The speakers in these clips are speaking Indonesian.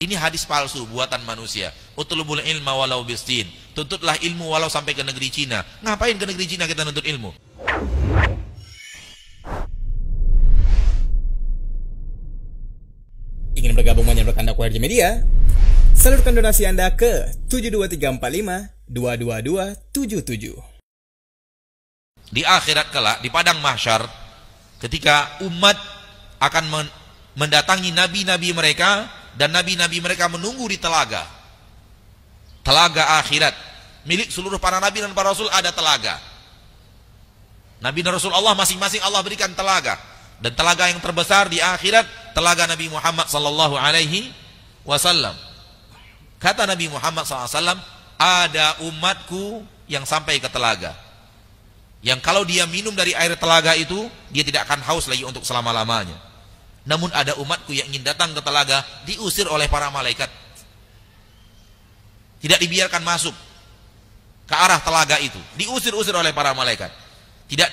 Ini hadis palsu buatan manusia. Utlubul ilma walau bistin. Tututlah ilmu walau sampai ke negeri Cina. Ngapain ke negeri Cina kita nuntut ilmu? Ingin bergabung menyambut Anda Kuarja Media? Salurkan donasi Anda ke 72345 22277. Di akhirat kelak di padang mahsyar ketika umat akan mendatangi nabi-nabi mereka dan nabi-nabi mereka menunggu di telaga telaga akhirat milik seluruh para nabi dan para rasul ada telaga nabi dan rasul Allah masing-masing Allah berikan telaga dan telaga yang terbesar di akhirat telaga Nabi Muhammad sallallahu alaihi wasallam kata Nabi Muhammad SAW ada umatku yang sampai ke telaga yang kalau dia minum dari air telaga itu dia tidak akan haus lagi untuk selama-lamanya namun ada umatku yang ingin datang ke telaga diusir oleh para malaikat. Tidak dibiarkan masuk ke arah telaga itu. Diusir-usir oleh para malaikat. Tidak.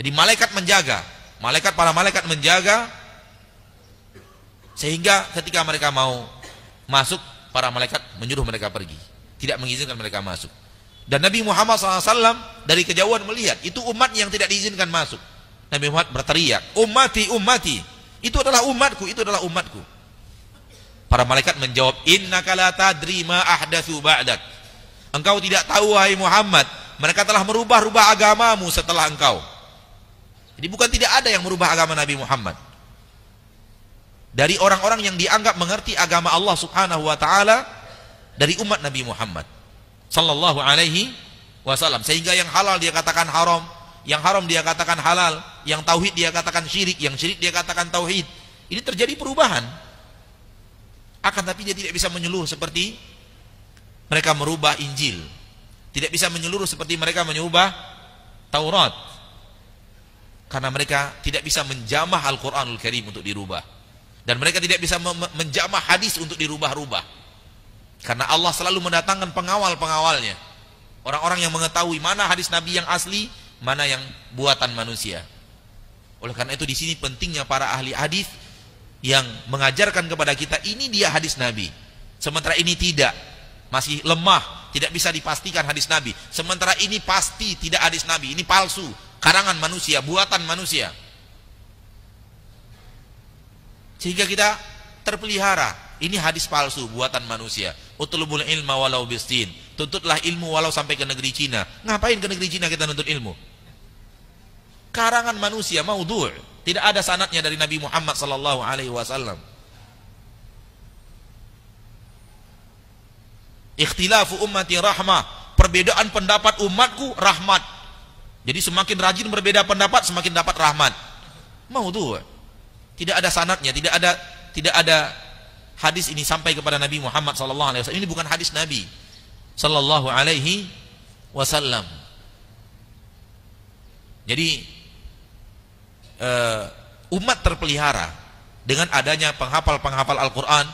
Jadi malaikat menjaga. Malaikat para malaikat menjaga sehingga ketika mereka mau masuk, para malaikat menyuruh mereka pergi. Tidak mengizinkan mereka masuk. Dan Nabi Muhammad SAW dari kejauhan melihat itu umat yang tidak diizinkan masuk. Nabi Muhammad berteriak, "Umati, umati." Itu adalah umatku, itu adalah umatku. Para malaikat menjawab, "Innaka la tadri ma ahdatsu Engkau tidak tahu hai Muhammad, mereka telah merubah-rubah agamamu setelah engkau. Jadi bukan tidak ada yang merubah agama Nabi Muhammad. Dari orang-orang yang dianggap mengerti agama Allah Subhanahu wa taala dari umat Nabi Muhammad sallallahu alaihi wasallam sehingga yang halal dia katakan haram, yang haram dia katakan halal, yang tauhid dia katakan syirik, yang syirik dia katakan tauhid. Ini terjadi perubahan. Akan tapi dia tidak bisa menyeluruh seperti mereka merubah Injil. Tidak bisa menyeluruh seperti mereka menyubah Taurat. Karena mereka tidak bisa menjamah Al-Quranul Karim untuk dirubah. Dan mereka tidak bisa menjamah hadis untuk dirubah-rubah. Karena Allah selalu mendatangkan pengawal-pengawalnya. Orang-orang yang mengetahui mana hadis Nabi yang asli, mana yang buatan manusia. Oleh karena itu di sini pentingnya para ahli hadis yang mengajarkan kepada kita ini dia hadis Nabi. Sementara ini tidak, masih lemah, tidak bisa dipastikan hadis Nabi. Sementara ini pasti tidak hadis Nabi, ini palsu, karangan manusia, buatan manusia. Sehingga kita terpelihara, ini hadis palsu, buatan manusia utlubul ilma walau bisin tuntutlah ilmu walau sampai ke negeri Cina ngapain ke negeri Cina kita nuntut ilmu karangan manusia maudhu' tidak ada sanatnya dari Nabi Muhammad sallallahu alaihi wasallam ikhtilafu ummati rahmah perbedaan pendapat umatku rahmat jadi semakin rajin berbeda pendapat semakin dapat rahmat maudhu' tidak ada sanatnya tidak ada tidak ada hadis ini sampai kepada Nabi Muhammad sallallahu alaihi wasallam. Ini bukan hadis Nabi sallallahu alaihi wasallam. Jadi eh, umat terpelihara dengan adanya penghafal-penghafal Al-Qur'an,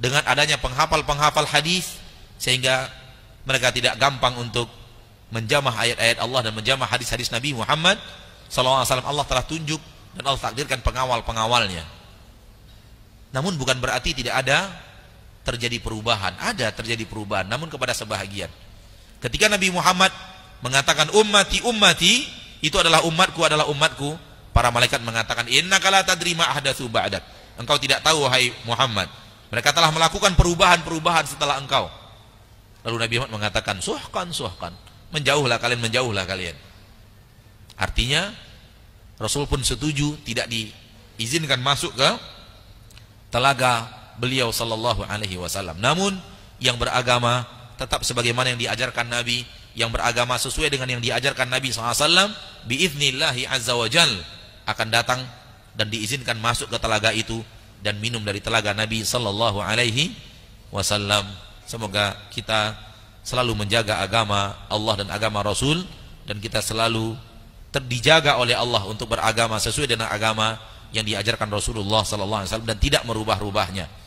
dengan adanya penghafal-penghafal hadis sehingga mereka tidak gampang untuk menjamah ayat-ayat Allah dan menjamah hadis-hadis Nabi Muhammad sallallahu alaihi wasallam. Allah telah tunjuk dan Allah takdirkan pengawal-pengawalnya. Namun bukan berarti tidak ada terjadi perubahan. Ada terjadi perubahan, namun kepada sebahagian. Ketika Nabi Muhammad mengatakan ummati ummati, itu adalah umatku adalah umatku, para malaikat mengatakan inna kala tadrima ahdatsu ba'dak. Engkau tidak tahu hai Muhammad. Mereka telah melakukan perubahan-perubahan setelah engkau. Lalu Nabi Muhammad mengatakan suhkan suhkan, menjauhlah kalian menjauhlah kalian. Artinya Rasul pun setuju tidak diizinkan masuk ke telaga beliau sallallahu alaihi wasallam. Namun yang beragama tetap sebagaimana yang diajarkan Nabi, yang beragama sesuai dengan yang diajarkan Nabi SAW biiznillahi azza wajall akan datang dan diizinkan masuk ke telaga itu dan minum dari telaga Nabi sallallahu alaihi wasallam. Semoga kita selalu menjaga agama Allah dan agama Rasul dan kita selalu terdijaga oleh Allah untuk beragama sesuai dengan agama yang diajarkan Rasulullah SAW dan tidak merubah-rubahnya.